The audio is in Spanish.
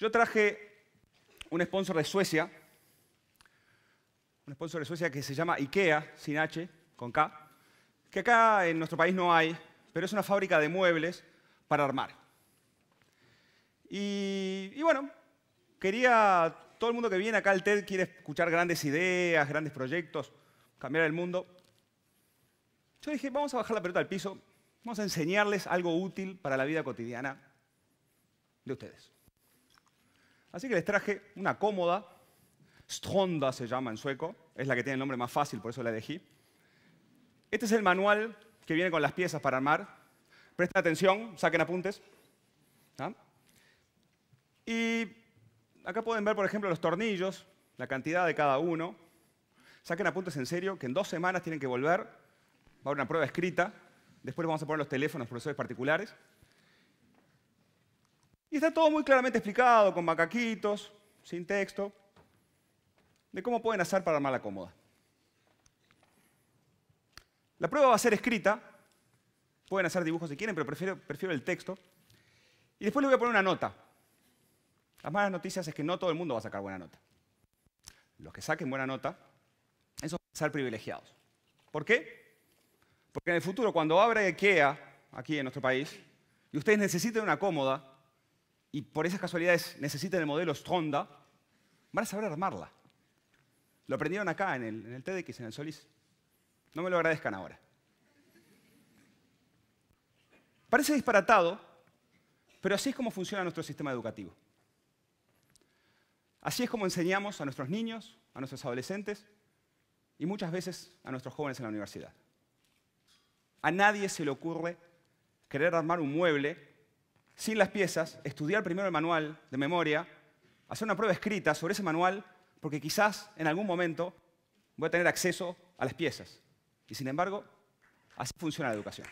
Yo traje un sponsor de Suecia, un sponsor de Suecia que se llama IKEA, sin H, con K, que acá en nuestro país no hay, pero es una fábrica de muebles para armar. Y, bueno, quería, todo el mundo que viene acá al TED quiere escuchar grandes ideas, grandes proyectos, cambiar el mundo. Yo dije, vamos a bajar la pelota al piso, vamos a enseñarles algo útil para la vida cotidiana de ustedes. Así que les traje una cómoda, Stronda se llama en sueco, es la que tiene el nombre más fácil, por eso la elegí. Este es el manual que viene con las piezas para armar. Presten atención, saquen apuntes. Y acá pueden ver, por ejemplo, los tornillos, la cantidad de cada uno. Saquen apuntes en serio, que en dos semanas tienen que volver. Va a haber una prueba escrita. Después vamos a poner los teléfonos, profesores particulares. Y está todo muy claramente explicado, con macaquitos, sin texto, de cómo pueden hacer para armar la cómoda. La prueba va a ser escrita, pueden hacer dibujos si quieren, pero prefiero, el texto. Y después les voy a poner una nota. Las malas noticias es que no todo el mundo va a sacar buena nota. Los que saquen buena nota, esos van a ser privilegiados. ¿Por qué? Porque en el futuro, cuando abra IKEA, aquí en nuestro país, y ustedes necesiten una cómoda, y por esas casualidades necesitan el modelo Stronda, van a saber armarla. Lo aprendieron acá, en el, en TEDx, en el Solís. No me lo agradezcan ahora. Parece disparatado, pero así es como funciona nuestro sistema educativo. Así es como enseñamos a nuestros niños, a nuestros adolescentes y muchas veces a nuestros jóvenes en la universidad. A nadie se le ocurre querer armar un mueble sin las piezas, estudiar primero el manual de memoria, hacer una prueba escrita sobre ese manual, porque quizás en algún momento voy a tener acceso a las piezas. Y sin embargo, así funciona la educación.